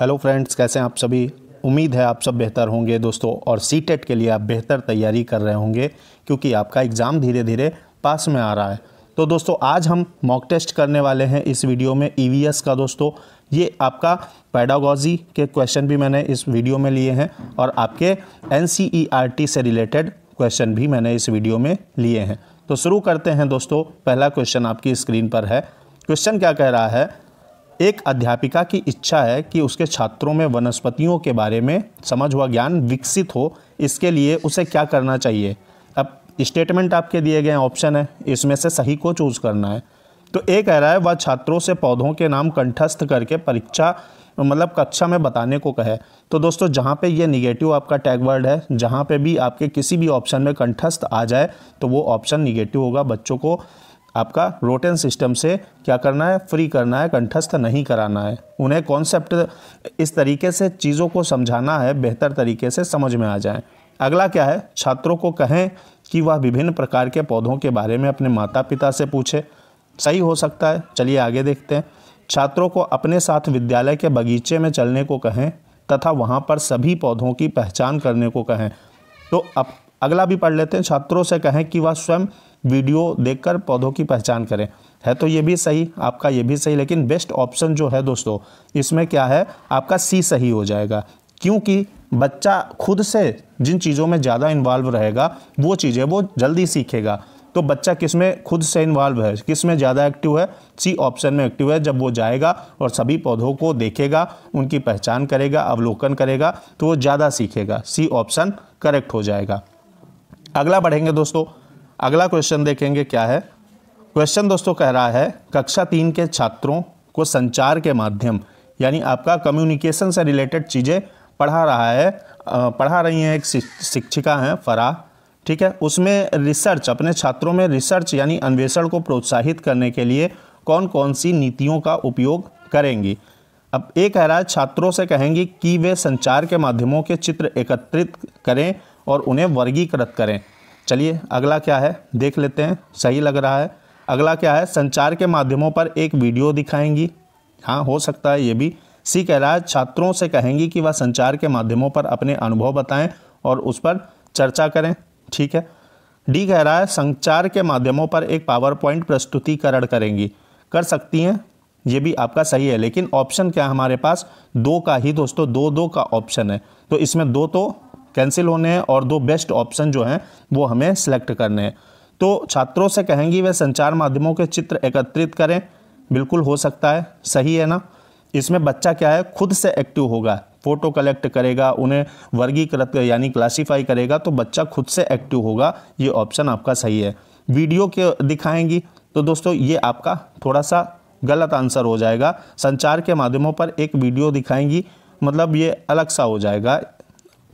hello friends कैसे हैं आप सभी उम्मीद है आप सब बेहतर होंगे दोस्तों और सी e के लिए आप बेहतर तैयारी कर रहे होंगे क्योंकि आपका एग्ज़ाम धीरे धीरे पास में आ रहा है तो दोस्तों आज हम मॉक टेस्ट करने वाले हैं इस वीडियो में ई e का दोस्तों ये आपका पैडागोजी के क्वेश्चन भी मैंने इस वीडियो में लिए हैं और आपके एन e से रिलेटेड क्वेश्चन भी मैंने इस वीडियो में लिए हैं तो शुरू करते हैं दोस्तों पहला क्वेश्चन आपकी स्क्रीन पर है क्वेश्चन क्या कह रहा है एक अध्यापिका की इच्छा है कि उसके छात्रों में वनस्पतियों के बारे में समझ हुआ ज्ञान विकसित हो इसके लिए उसे क्या करना चाहिए अब स्टेटमेंट आपके दिए गए ऑप्शन है इसमें से सही को चूज़ करना है तो ए कह रहा है वह छात्रों से पौधों के नाम कंठस्थ करके परीक्षा मतलब कक्षा में बताने को कहे तो दोस्तों जहाँ पे ये निगेटिव आपका टैग वर्ड है जहाँ पे भी आपके किसी भी ऑप्शन में कंठस्थ आ जाए तो वो ऑप्शन निगेटिव होगा बच्चों को आपका रोटेन सिस्टम से क्या करना है फ्री करना है कंठस्थ नहीं कराना है उन्हें कॉन्सेप्ट इस तरीके से चीज़ों को समझाना है बेहतर तरीके से समझ में आ जाए अगला क्या है छात्रों को कहें कि वह विभिन्न प्रकार के पौधों के बारे में अपने माता पिता से पूछे सही हो सकता है चलिए आगे देखते हैं छात्रों को अपने साथ विद्यालय के बगीचे में चलने को कहें तथा वहाँ पर सभी पौधों की पहचान करने को कहें तो अब अगला भी पढ़ लेते हैं छात्रों से कहें कि वह स्वयं वीडियो देखकर पौधों की पहचान करें है तो ये भी सही आपका ये भी सही लेकिन बेस्ट ऑप्शन जो है दोस्तों इसमें क्या है आपका सी सही हो जाएगा क्योंकि बच्चा खुद से जिन चीज़ों में ज़्यादा इन्वॉल्व रहेगा वो चीज़ें वो जल्दी सीखेगा तो बच्चा किस में खुद से इन्वॉल्व है किस में ज़्यादा एक्टिव है सी ऑप्शन में एक्टिव है जब वो जाएगा और सभी पौधों को देखेगा उनकी पहचान करेगा अवलोकन करेगा तो वो ज़्यादा सीखेगा सी ऑप्शन करेक्ट हो जाएगा अगला बढ़ेंगे दोस्तों अगला क्वेश्चन देखेंगे क्या है क्वेश्चन दोस्तों कह रहा है कक्षा तीन के छात्रों को संचार के माध्यम यानी आपका कम्युनिकेशन से रिलेटेड चीज़ें पढ़ा रहा है पढ़ा रही हैं एक शिक्षिका हैं फरा ठीक है उसमें रिसर्च अपने छात्रों में रिसर्च यानी अन्वेषण को प्रोत्साहित करने के लिए कौन कौन सी नीतियों का उपयोग करेंगी अब ये कह रहा है छात्रों से कहेंगी कि वे संचार के माध्यमों के चित्र एकत्रित करें और उन्हें वर्गीकृत करें चलिए अगला क्या है देख लेते हैं सही लग रहा है अगला क्या है संचार के माध्यमों पर एक वीडियो दिखाएंगी हाँ हो सकता है ये भी सी कह रहा है छात्रों से कहेंगी कि वह संचार के माध्यमों पर अपने अनुभव बताएं और उस पर चर्चा करें ठीक है डी कह रहा है संचार के माध्यमों पर एक पावर पॉइंट प्रस्तुतिकरण करेंगी कर सकती हैं ये भी आपका सही है लेकिन ऑप्शन क्या हमारे पास दो का ही दोस्तों दो दो का ऑप्शन है तो इसमें दो तो कैंसिल होने हैं और दो बेस्ट ऑप्शन जो हैं वो हमें सेलेक्ट करने हैं तो छात्रों से कहेंगी वह संचार माध्यमों के चित्र एकत्रित करें बिल्कुल हो सकता है सही है ना इसमें बच्चा क्या है खुद से एक्टिव होगा फ़ोटो कलेक्ट करेगा उन्हें वर्गीकृत यानी क्लासीफाई करेगा तो बच्चा खुद से एक्टिव होगा ये ऑप्शन आपका सही है वीडियो के दिखाएंगी तो दोस्तों ये आपका थोड़ा सा गलत आंसर हो जाएगा संचार के माध्यमों पर एक वीडियो दिखाएंगी मतलब ये अलग सा हो जाएगा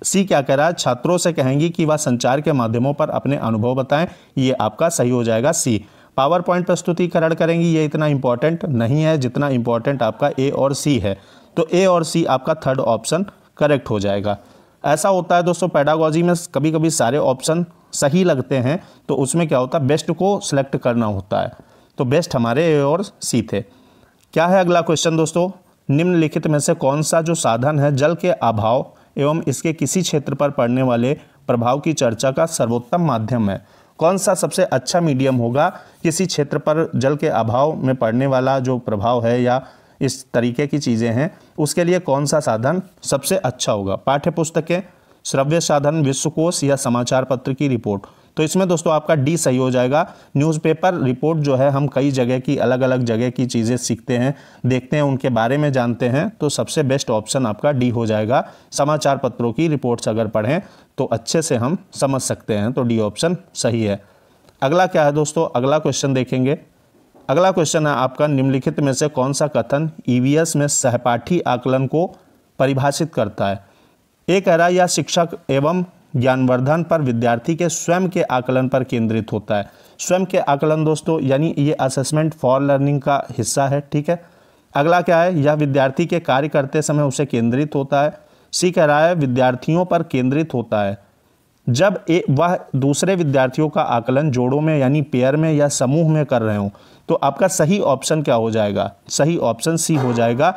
सी क्या कह रहा है छात्रों से कहेंगी कि वह संचार के माध्यमों पर अपने अनुभव बताएं ये आपका सही हो जाएगा सी पावर पॉइंट प्रस्तुतिकरण करेंगी ये इतना इंपॉर्टेंट नहीं है जितना इंपॉर्टेंट आपका ए और सी है तो ए और सी आपका थर्ड ऑप्शन करेक्ट हो जाएगा ऐसा होता है दोस्तों पैडागोजी में कभी कभी सारे ऑप्शन सही लगते हैं तो उसमें क्या होता है बेस्ट को सिलेक्ट करना होता है तो बेस्ट हमारे ए और सी थे क्या है अगला क्वेश्चन दोस्तों निम्नलिखित में से कौन सा जो साधन है जल के अभाव एवं इसके किसी क्षेत्र पर पड़ने वाले प्रभाव की चर्चा का सर्वोत्तम माध्यम है कौन सा सबसे अच्छा मीडियम होगा किसी क्षेत्र पर जल के अभाव में पड़ने वाला जो प्रभाव है या इस तरीके की चीज़ें हैं उसके लिए कौन सा साधन सबसे अच्छा होगा पाठ्य पुस्तकें श्रव्य साधन विश्वकोश या समाचार पत्र की रिपोर्ट तो इसमें दोस्तों आपका डी सही हो जाएगा न्यूज़पेपर रिपोर्ट जो है हम कई जगह की अलग अलग जगह की चीज़ें सीखते हैं देखते हैं उनके बारे में जानते हैं तो सबसे बेस्ट ऑप्शन आपका डी हो जाएगा समाचार पत्रों की रिपोर्ट्स अगर पढ़ें तो अच्छे से हम समझ सकते हैं तो डी ऑप्शन सही है अगला क्या है दोस्तों अगला क्वेश्चन देखेंगे अगला क्वेश्चन है आपका निम्नलिखित में से कौन सा कथन ईवीएस e में सहपाठी आकलन को परिभाषित करता है एक कह रहा है यह शिक्षक एवं ज्ञानवर्धन पर विद्यार्थी के स्वयं के आकलन पर केंद्रित होता है स्वयं के आकलन दोस्तों यानी ये असेसमेंट फॉर लर्निंग का हिस्सा है ठीक है अगला क्या है यह विद्यार्थी के कार्य करते समय उसे केंद्रित होता है सी कह रहा है विद्यार्थियों पर केंद्रित होता है जब ए, वह दूसरे विद्यार्थियों का आकलन जोड़ों में यानी पेयर में या समूह में कर रहे हो तो आपका सही ऑप्शन क्या हो जाएगा सही ऑप्शन सी हो जाएगा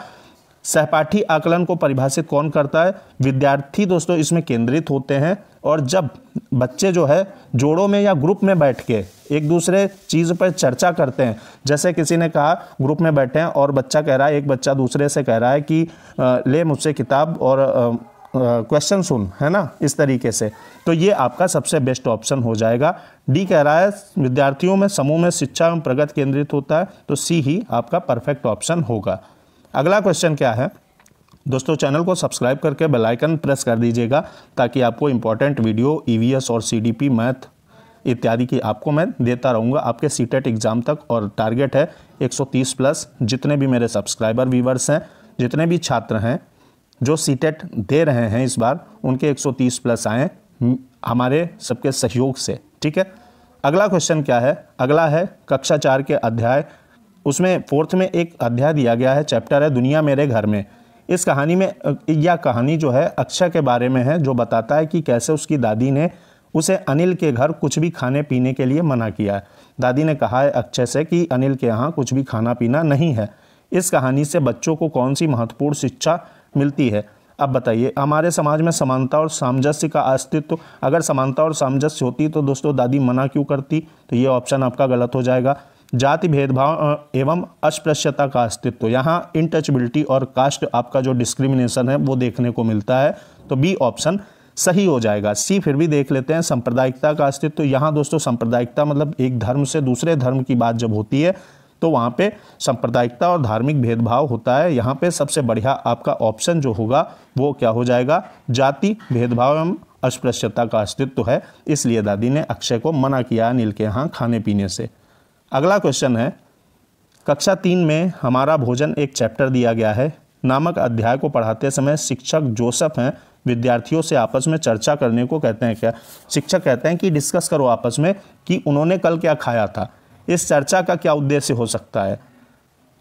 सहपाठी आकलन को परिभाषित कौन करता है विद्यार्थी दोस्तों इसमें केंद्रित होते हैं और जब बच्चे जो है जोड़ों में या ग्रुप में बैठ के एक दूसरे चीज़ पर चर्चा करते हैं जैसे किसी ने कहा ग्रुप में बैठे हैं और बच्चा कह रहा है एक बच्चा दूसरे से कह रहा है कि ले मुझसे किताब और क्वेश्चन सुन है ना इस तरीके से तो ये आपका सबसे बेस्ट ऑप्शन हो जाएगा डी कह रहा है विद्यार्थियों में समूह में शिक्षा एवं प्रगति केंद्रित होता है तो सी ही आपका परफेक्ट ऑप्शन होगा अगला क्वेश्चन क्या है दोस्तों चैनल को सब्सक्राइब करके बेल आइकन प्रेस कर दीजिएगा ताकि आपको इंपॉर्टेंट वीडियो ईवीएस और सीडीपी मैथ इत्यादि की आपको मैं देता रहूँगा आपके सीटेट एग्ज़ाम e तक और टारगेट है 130 प्लस जितने भी मेरे सब्सक्राइबर व्यूवर्स हैं जितने भी छात्र हैं जो सीटेट e दे रहे हैं इस बार उनके एक प्लस आए हमारे सबके सहयोग से ठीक है अगला क्वेश्चन क्या है अगला है कक्षा चार के अध्याय उसमें फोर्थ में एक अध्याय दिया गया है चैप्टर है दुनिया मेरे घर में इस कहानी में यह कहानी जो है अक्षय के बारे में है जो बताता है कि कैसे उसकी दादी ने उसे अनिल के घर कुछ भी खाने पीने के लिए मना किया है दादी ने कहा है अक्षय से कि अनिल के यहाँ कुछ भी खाना पीना नहीं है इस कहानी से बच्चों को कौन सी महत्वपूर्ण शिक्षा मिलती है अब बताइए हमारे समाज में समानता और सामंजस्य का अस्तित्व अगर समानता और सामंजस्य होती तो दोस्तों दादी मना क्यों करती तो ये ऑप्शन आपका गलत हो जाएगा जाति भेदभाव एवं अस्पृश्यता का अस्तित्व यहाँ इनटचबिलिटी और कास्ट आपका जो डिस्क्रिमिनेशन है वो देखने को मिलता है तो बी ऑप्शन सही हो जाएगा सी फिर भी देख लेते हैं सांप्रदायिकता का अस्तित्व तो यहाँ दोस्तों सांप्रदायिकता मतलब एक धर्म से दूसरे धर्म की बात जब होती है तो वहाँ पे सांप्रदायिकता और धार्मिक भेदभाव होता है यहाँ पे सबसे बढ़िया आपका ऑप्शन जो होगा वो क्या हो जाएगा जाति भेदभाव एवं अस्पृश्यता का अस्तित्व है इसलिए दादी ने अक्षय को मना किया अनिल के यहाँ खाने पीने से अगला क्वेश्चन है कक्षा तीन में हमारा भोजन एक चैप्टर दिया गया है नामक अध्याय को पढ़ाते समय शिक्षक जोसफ हैं विद्यार्थियों से आपस में चर्चा करने को कहते हैं क्या शिक्षक कहते हैं कि डिस्कस करो आपस में कि उन्होंने कल क्या खाया था इस चर्चा का क्या उद्देश्य हो सकता है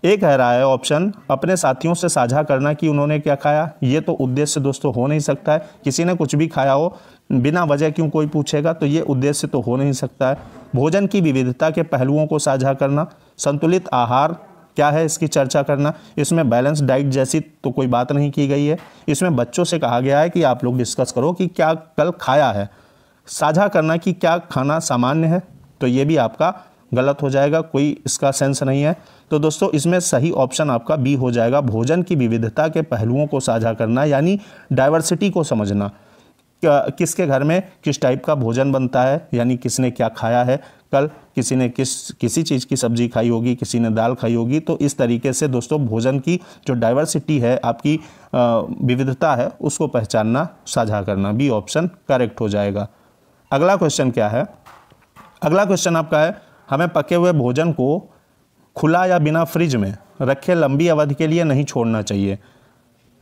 ये कह रहा है ऑप्शन अपने साथियों से साझा करना कि उन्होंने क्या खाया ये तो उद्देश्य दोस्तों हो नहीं सकता है किसी ने कुछ भी खाया हो बिना वजह क्यों कोई पूछेगा तो ये उद्देश्य तो हो नहीं सकता है भोजन की विविधता के पहलुओं को साझा करना संतुलित आहार क्या है इसकी चर्चा करना इसमें बैलेंस डाइट जैसी तो कोई बात नहीं की गई है इसमें बच्चों से कहा गया है कि आप लोग डिस्कस करो कि क्या कल खाया है साझा करना कि क्या खाना सामान्य है तो ये भी आपका गलत हो जाएगा कोई इसका सेंस नहीं है तो दोस्तों इसमें सही ऑप्शन आपका बी हो जाएगा भोजन की विविधता के पहलुओं को साझा करना यानी डाइवर्सिटी को समझना किसके घर में किस टाइप का भोजन बनता है यानी किसने क्या खाया है कल किसी ने किस किसी चीज़ की सब्जी खाई होगी किसी ने दाल खाई होगी तो इस तरीके से दोस्तों भोजन की जो डाइवर्सिटी है आपकी विविधता है उसको पहचानना साझा करना बी ऑप्शन करेक्ट हो जाएगा अगला क्वेश्चन क्या है अगला क्वेश्चन आपका है हमें पके हुए भोजन को खुला या बिना फ्रिज में रखे लंबी अवधि के लिए नहीं छोड़ना चाहिए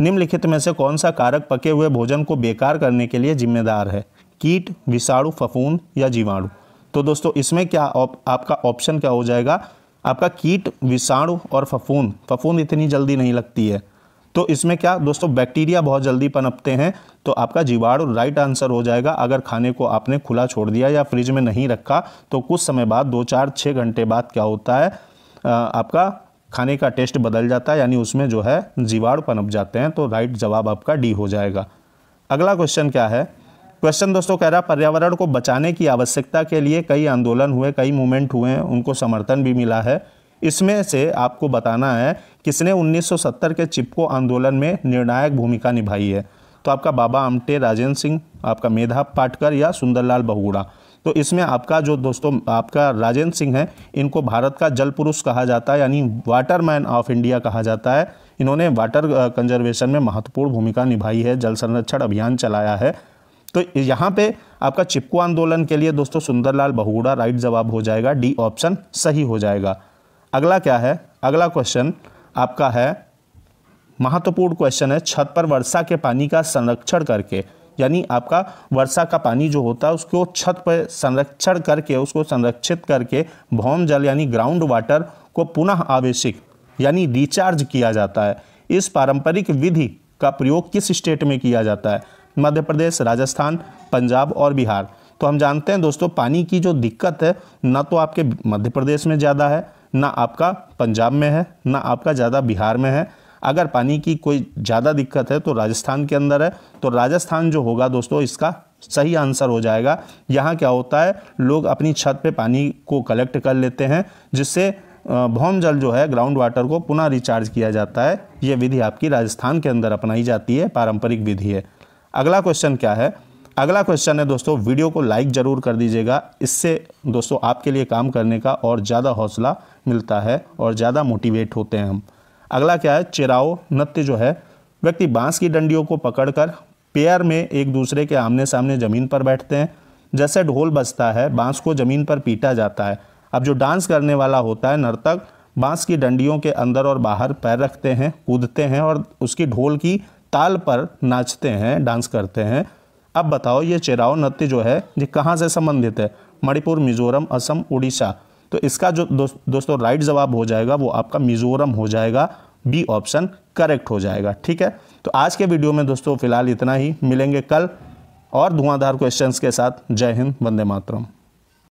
निम्नलिखित में से कौन सा कारक पके हुए भोजन को बेकार करने के लिए जिम्मेदार है कीट विषाणु फफूंद या जीवाणु तो दोस्तों इसमें क्या आप, आपका ऑप्शन क्या हो जाएगा आपका कीट विषाणु और फफूंद फफूंद इतनी जल्दी नहीं लगती है तो इसमें क्या दोस्तों बैक्टीरिया बहुत जल्दी पनपते हैं तो आपका जीवाणु राइट आंसर हो जाएगा अगर खाने को आपने खुला छोड़ दिया या फ्रिज में नहीं रखा तो कुछ समय बाद दो चार छः घंटे बाद क्या होता है आपका खाने का टेस्ट बदल जाता है यानी उसमें जो है जीवाणु पनप जाते हैं तो राइट जवाब आपका डी हो जाएगा अगला क्वेश्चन क्या है क्वेश्चन दोस्तों कह रहा है पर्यावरण को बचाने की आवश्यकता के लिए कई आंदोलन हुए कई मूवमेंट हुए उनको समर्थन भी मिला है इसमें से आपको बताना है किसने 1970 के चिपको आंदोलन में निर्णायक भूमिका निभाई है तो आपका बाबा आमटे राजेंद्र सिंह आपका मेधा पाटकर या सुंदरलाल बहुगुड़ा तो इसमें आपका जो दोस्तों आपका राजेंद्र सिंह है इनको भारत का जल पुरुष कहा जाता है यानी वाटर मैन ऑफ इंडिया कहा जाता है इन्होंने वाटर कंजर्वेशन में महत्वपूर्ण भूमिका निभाई है जल संरक्षण अभियान चलाया है तो यहाँ पे आपका चिपको आंदोलन के लिए दोस्तों सुंदरलाल बहुगुड़ा राइट जवाब हो जाएगा डी ऑप्शन सही हो जाएगा अगला क्या है अगला क्वेश्चन आपका है महत्वपूर्ण क्वेश्चन है छत पर वर्षा के पानी का संरक्षण करके यानी आपका वर्षा का पानी जो होता है उसको छत पर संरक्षण करके उसको संरक्षित करके भौम जल यानी ग्राउंड वाटर को पुनः आवेशिक यानी रिचार्ज किया जाता है इस पारंपरिक विधि का प्रयोग किस स्टेट में किया जाता है मध्य प्रदेश राजस्थान पंजाब और बिहार तो हम जानते हैं दोस्तों पानी की जो दिक्कत है ना तो आपके मध्य प्रदेश में ज़्यादा है ना आपका पंजाब में है ना आपका ज़्यादा बिहार में है अगर पानी की कोई ज़्यादा दिक्कत है तो राजस्थान के अंदर है तो राजस्थान जो होगा दोस्तों इसका सही आंसर हो जाएगा यहाँ क्या होता है लोग अपनी छत पे पानी को कलेक्ट कर लेते हैं जिससे भौम जल जो है ग्राउंड वाटर को पुनः रिचार्ज किया जाता है ये विधि आपकी राजस्थान के अंदर अपनाई जाती है पारंपरिक विधि है अगला क्वेश्चन क्या है अगला क्वेश्चन है दोस्तों वीडियो को लाइक ज़रूर कर दीजिएगा इससे दोस्तों आपके लिए काम करने का और ज़्यादा हौसला मिलता है और ज़्यादा मोटिवेट होते हैं हम अगला क्या है चिराओ नृत्य जो है व्यक्ति बांस की डंडियों को पकड़कर पेयर में एक दूसरे के आमने सामने ज़मीन पर बैठते हैं जैसे ढोल बजता है बांस को ज़मीन पर पीटा जाता है अब जो डांस करने वाला होता है नर्तक बांस की डंडियों के अंदर और बाहर पैर रखते हैं कूदते हैं और उसकी ढोल की ताल पर नाचते हैं डांस करते हैं अब बताओ ये चेराव नृत्य जो है ये कहाँ से संबंधित है मणिपुर मिजोरम असम उड़ीसा तो इसका जो दो, दोस्तों राइट जवाब हो जाएगा वो आपका मिजोरम हो जाएगा बी ऑप्शन करेक्ट हो जाएगा ठीक है तो आज के वीडियो में दोस्तों फिलहाल इतना ही मिलेंगे कल और धुआंधार क्वेश्चंस के साथ जय हिंद वंदे मातरम